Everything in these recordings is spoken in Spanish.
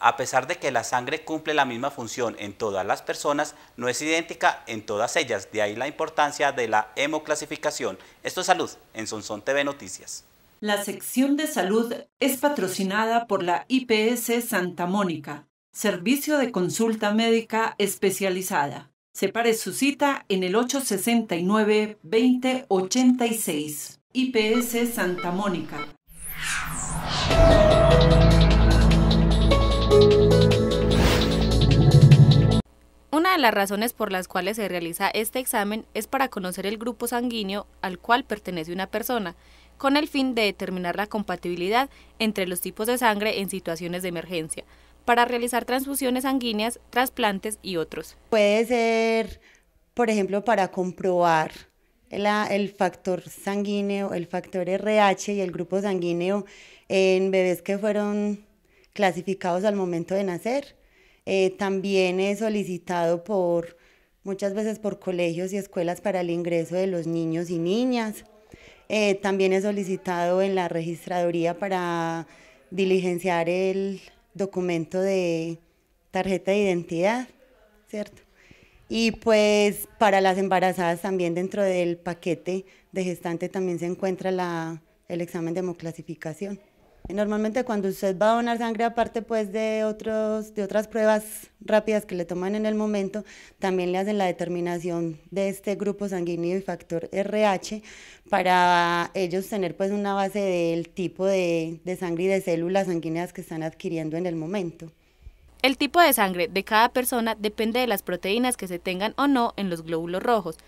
a pesar de que la sangre cumple la misma función en todas las personas, no es idéntica en todas ellas, de ahí la importancia de la hemoclasificación. Esto es Salud en Sonsón TV Noticias. La sección de salud es patrocinada por la IPS Santa Mónica, servicio de consulta médica especializada. Separe su cita en el 869-2086. IPS Santa Mónica. las razones por las cuales se realiza este examen es para conocer el grupo sanguíneo al cual pertenece una persona, con el fin de determinar la compatibilidad entre los tipos de sangre en situaciones de emergencia, para realizar transfusiones sanguíneas, trasplantes y otros. Puede ser, por ejemplo, para comprobar el factor sanguíneo, el factor RH y el grupo sanguíneo en bebés que fueron clasificados al momento de nacer eh, también he solicitado por muchas veces por colegios y escuelas para el ingreso de los niños y niñas. Eh, también he solicitado en la registraduría para diligenciar el documento de tarjeta de identidad, ¿cierto? Y pues para las embarazadas también dentro del paquete de gestante también se encuentra el examen de hemoclasificación. Normalmente cuando usted va a donar sangre, aparte pues de, otros, de otras pruebas rápidas que le toman en el momento, también le hacen la determinación de este grupo sanguíneo y factor RH para ellos tener pues una base del tipo de, de sangre y de células sanguíneas que están adquiriendo en el momento. El tipo de sangre de cada persona depende de las proteínas que se tengan o no en los glóbulos rojos,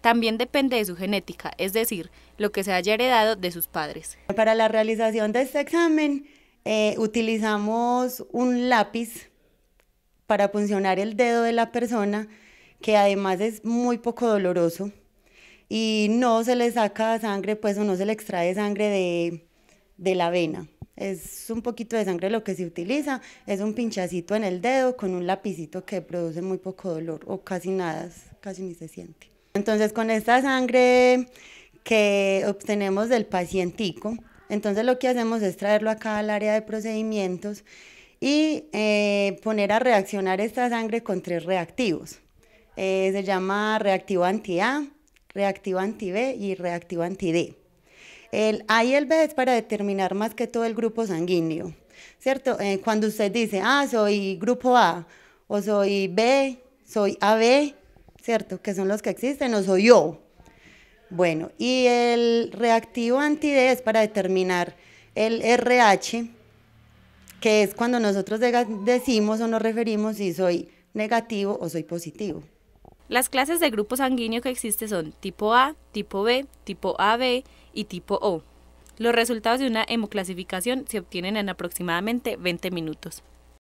también depende de su genética, es decir, lo que se haya heredado de sus padres. Para la realización de este examen eh, utilizamos un lápiz para puncionar el dedo de la persona, que además es muy poco doloroso y no se le saca sangre, pues o no se le extrae sangre de, de la vena. Es un poquito de sangre lo que se utiliza, es un pinchacito en el dedo con un lapicito que produce muy poco dolor o casi nada, casi ni se siente. Entonces, con esta sangre que obtenemos del pacientico, entonces lo que hacemos es traerlo acá al área de procedimientos y eh, poner a reaccionar esta sangre con tres reactivos. Eh, se llama reactivo anti-A, reactivo anti-B y reactivo anti-D. El A y el B es para determinar más que todo el grupo sanguíneo, ¿cierto? Eh, cuando usted dice, ah, soy grupo A o soy B, soy AB, ¿cierto? Que son los que existen, o soy yo. Bueno, y el reactivo anti-D es para determinar el RH, que es cuando nosotros decimos o nos referimos si soy negativo o soy positivo. Las clases de grupo sanguíneo que existen son tipo A, tipo B, tipo AB y tipo O. Los resultados de una hemoclasificación se obtienen en aproximadamente 20 minutos.